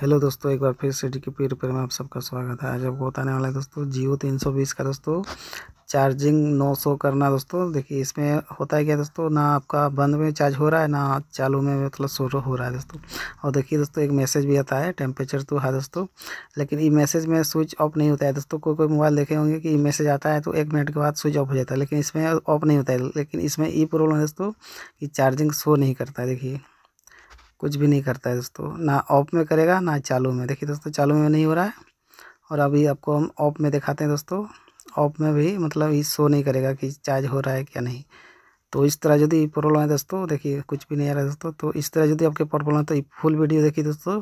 hello दोस्तों एक बार फिर डी के पी रिपेयर में आप सबका स्वागत है आज आपको बताने वाला है दोस्तों जियो तीन सौ बीस का दोस्तों चार्जिंग नौ सौ करना दोस्तों देखिए इसमें होता है क्या दोस्तों ना आपका बंद में चार्ज हो रहा है ना चालू में मतलब शोर हो रहा है दोस्तों और देखिए दोस्तों एक मैसेज भी आता है टेम्परेचर तो है दोस्तों लेकिन ये मैसेज में स्विच ऑफ नहीं होता है दोस्तों कोई कोई मोबाइल देखे होंगे कि मैसेज आता है तो एक मिनट के बाद स्विच ऑफ हो जाता है लेकिन इसमें ऑफ नहीं होता है लेकिन इसमें ये प्रॉब्लम है दोस्तों कि चार्जिंग शो नहीं करता है देखिए कुछ भी नहीं करता है दोस्तों ना ऑफ में करेगा ना चालू में देखिए दोस्तों चालू में नहीं हो रहा है और अभी आपको हम ऑफ में दिखाते हैं दोस्तों ऑफ में भी मतलब ये शो नहीं करेगा कि चार्ज हो रहा है क्या नहीं तो इस तरह यदि प्रॉब्लम है दोस्तों देखिए कुछ भी नहीं आ रहा है दोस्तों तो इस तरह यदि आपके प्रॉब्लम है तो फुल वीडियो देखिए दोस्तों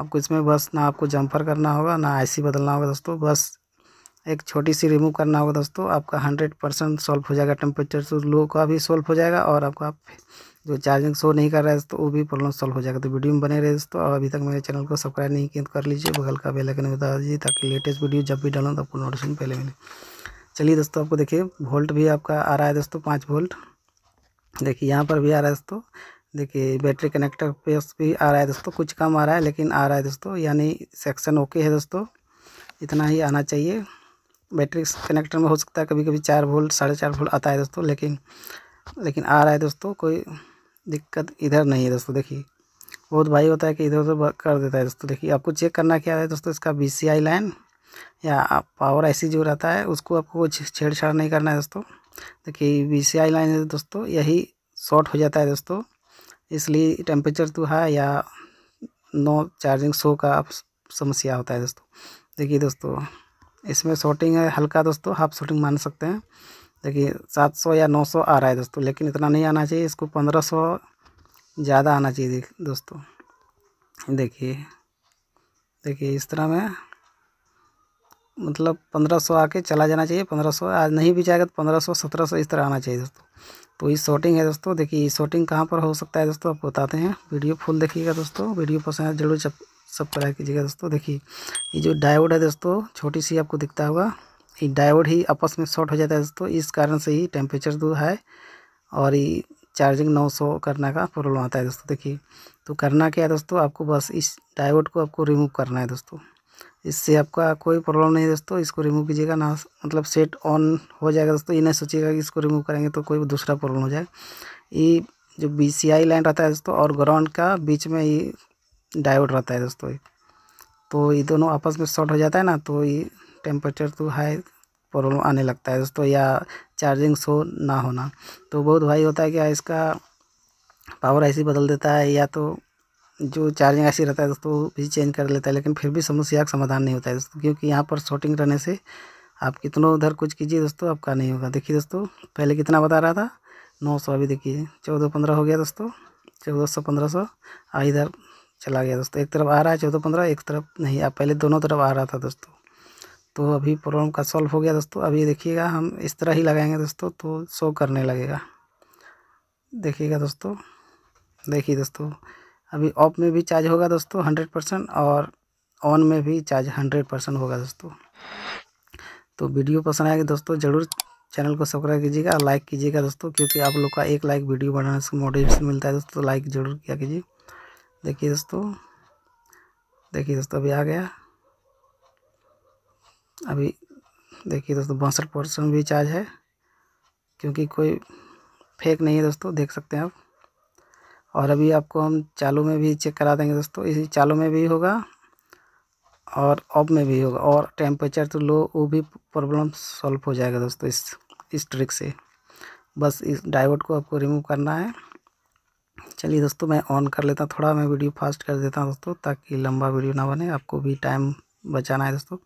आपको इसमें बस ना आपको जंपर करना होगा ना आईसी बदलना होगा दोस्तों बस एक छोटी सी रिमूव करना होगा दोस्तों आपका हंड्रेड परसेंट सॉल्व हो जाएगा टेम्परेचर लो तो का भी सॉल्व हो जाएगा और आपका जो चार्जिंग शो नहीं कर रहा है तो वो भी प्रॉब्लम सॉल्व हो जाएगा तो वीडियो में बने रहे दोस्तों और अभी तक मेरे चैनल को सब्सक्राइब नहीं किया तो कर लीजिए बगल का बेल आइकन बता दीजिए ताकि लेटेस्ट वीडियो जब भी डालूँ तो आपको नोटिफिकेशन पहले मिले चलिए दोस्तों आपको देखिए वोल्ट भी आपका आ रहा है दोस्तों पाँच वोल्ट देखिए यहाँ पर भी आ रहा है दोस्तों देखिए बैटरी कनेक्टर पे भी आ रहा है दोस्तों कुछ कम आ रहा है लेकिन आ रहा है दोस्तों यानी सेक्शन ओके है दोस्तों इतना ही आना चाहिए बैटरी कनेक्टर में हो सकता है कभी कभी चार वोल्ट साढ़े चार वोल्ट आता है दोस्तों लेकिन लेकिन आ रहा है दोस्तों कोई दिक्कत इधर नहीं है दोस्तों देखिए बहुत भाई होता है कि इधर उधर कर देता है दोस्तों देखिए आपको चेक करना क्या है दोस्तों इसका बी लाइन या पावर ऐसी जो रहता है उसको आपको कुछ छेड़छाड़ नहीं करना है दोस्तों देखिए बी लाइन है दोस्तों यही शॉर्ट हो जाता है दोस्तों इसलिए टेम्परेचर तो है या नो चार्जिंग शो का समस्या होता है दोस्तों देखिए दोस्तों इसमें शॉर्टिंग है हल्का दोस्तों हाफ शॉर्टिंग मान सकते हैं देखिए सात सौ या नौ सौ आ रहा है दोस्तों लेकिन इतना नहीं आना चाहिए इसको पंद्रह सौ ज़्यादा आना चाहिए दोस्तों देखिए देखिए इस तरह में मतलब पंद्रह सौ आके चला जाना चाहिए पंद्रह सौ आज नहीं भी जाएगा तो पंद्रह सौ सत्रह सौ इस तरह आना चाहिए दोस्तों तो ये शॉटिंग है दोस्तों देखिए शॉटिंग कहाँ पर हो सकता है दोस्तों आप बताते हैं वीडियो फुल देखिएगा दोस्तों वीडियो पसंद है जरूर सब्सक्राइब कीजिएगा दोस्तों देखिए ये जो डायवर्ड है दोस्तों छोटी सी आपको दिखता होगा ये डायोड ही आपस में शॉर्ट हो जाता है दोस्तों इस कारण से ही टेम्परेचर दो है और ये चार्जिंग 900 करना का प्रॉब्लम आता है दोस्तों देखिए तो करना क्या है दोस्तों आपको बस इस डायोड को आपको रिमूव करना है दोस्तों इससे आपका कोई प्रॉब्लम नहीं दोस्तों इसको रिमूव कीजिएगा ना मतलब सेट ऑन हो जाएगा दोस्तों ये नहीं सोचिएगा कि इसको रिमूव करेंगे तो कोई दूसरा प्रॉब्लम हो जाएगा ये जो बी सी आई लाइन रहता है दोस्तों और ग्राउंड का बीच में ये डायोड रहता है दोस्तों तो ये दोनों आपस में शॉर्ट हो जाता है ना तो ये टेम्परेचर तो हाई प्रॉब्लम आने लगता है दोस्तों या चार्जिंग शो ना होना तो बहुत भाई होता है कि इसका पावर ऐसी बदल देता है या तो जो चार्जिंग ऐसी रहता है दोस्तों भी चेंज कर लेता है लेकिन फिर भी समस्या का समाधान नहीं होता है दोस्तों क्योंकि यहाँ पर शॉर्टिंग रहने से आप कितनों उधर कुछ कीजिए दोस्तों आपका नहीं होगा देखिए दोस्तों पहले कितना बता रहा था नौ सौ अभी देखिए चौदह पंद्रह हो गया दोस्तों चौदह सौ पंद्रह सौ इधर चला गया दोस्तों एक तरफ आ रहा है चौदह पंद्रह एक तरफ नहीं आप पहले दोनों तरफ आ रहा था दोस्तों तो अभी प्रॉब्लम का सॉल्व हो गया दोस्तों अभी देखिएगा हम इस तरह ही लगाएंगे दोस्तों तो शो करने लगेगा देखिएगा दोस्तों देखिए दोस्तों अभी ऑफ में भी चार्ज होगा दोस्तों हंड्रेड परसेंट और ऑन में भी चार्ज हंड्रेड परसेंट होगा दोस्तों तो वीडियो पसंद आएगा दोस्तों ज़रूर चैनल को सब्सक्राइब कीजिएगा लाइक कीजिएगा दोस्तों क्योंकि आप लोग का एक लाइक वीडियो बनाने से मोटिवेशन मिलता है दोस्तों लाइक तो ज़रूर किया कीजिए देखिए दोस्तों देखिए दोस्तों अभी आ गया अभी देखिए दोस्तों बासठ परसेंट भी चार्ज है क्योंकि कोई फेक नहीं है दोस्तों देख सकते हैं आप और अभी आपको हम चालू में भी चेक करा देंगे दोस्तों इसी चालू में भी होगा और ऑफ में भी होगा और टेम्परेचर तो लो वो भी प्रॉब्लम सॉल्व हो जाएगा दोस्तों इस इस ट्रिक से बस इस डाइवर्ट को आपको रिमूव करना है चलिए दोस्तों मैं ऑन कर लेता थोड़ा मैं वीडियो फास्ट कर देता हूँ दोस्तों ताकि लंबा वीडियो ना बने आपको भी टाइम बचाना है दोस्तों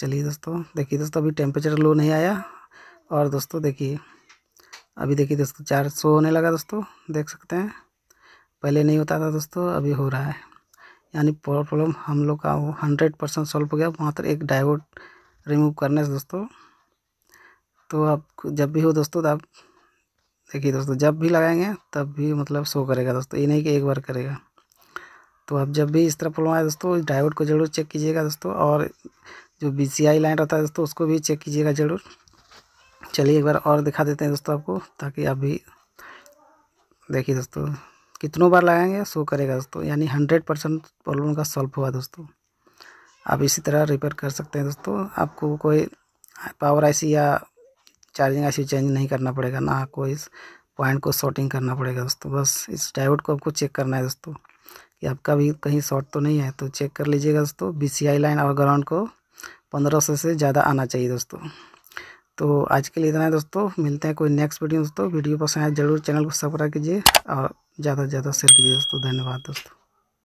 चलिए दोस्तों देखिए दोस्तों अभी टेम्परेचर लो नहीं आया और दोस्तों देखिए अभी देखिए दोस्तों चार सौ होने लगा दोस्तों देख सकते हैं पहले नहीं होता था दोस्तों अभी हो रहा है यानी प्रॉब्लम हम लोग का हंड्रेड परसेंट सॉल्व हो गया मात्र एक डाइवर्ट रिमूव करने से दोस्तों तो आप जब भी हो दोस्तों आप देखिए दोस्तों जब भी लगाएंगे तब भी मतलब शो करेगा दोस्तों ये नहीं कि एक बार करेगा तो आप जब भी इस तरह प्रॉब्लम आए दोस्तों डायोड को ज़रूर चेक कीजिएगा दोस्तों और जो बी लाइन रहता है दोस्तों उसको भी चेक कीजिएगा ज़रूर चलिए एक बार और दिखा देते हैं दोस्तों आपको ताकि आप भी देखिए दोस्तों कितनों बार लगाएंगे शो करेगा दोस्तों यानी हंड्रेड परसेंट प्रॉब्लम का सॉल्व हुआ दोस्तों आप इसी तरह रिपेयर कर सकते हैं दोस्तों आपको कोई पावर आईसी या चार्जिंग आईसी चेंज नहीं करना पड़ेगा ना कोई पॉइंट को शॉर्टिंग करना पड़ेगा दोस्तों बस इस डायोड को आपको चेक करना है दोस्तों कि आपका भी कहीं शॉर्ट तो नहीं है तो चेक कर लीजिएगा दोस्तों बी लाइन और ग्राउंड को पंद्रह सौ से ज़्यादा आना चाहिए दोस्तों तो आज के लिए इतना है दोस्तों मिलते हैं कोई नेक्स्ट वीडियो दोस्तों वीडियो पसंद आए तो जरूर चैनल को सब्सक्राइब कीजिए और ज़्यादा से ज़्यादा शेयर कीजिए दोस्तों धन्यवाद दोस्तों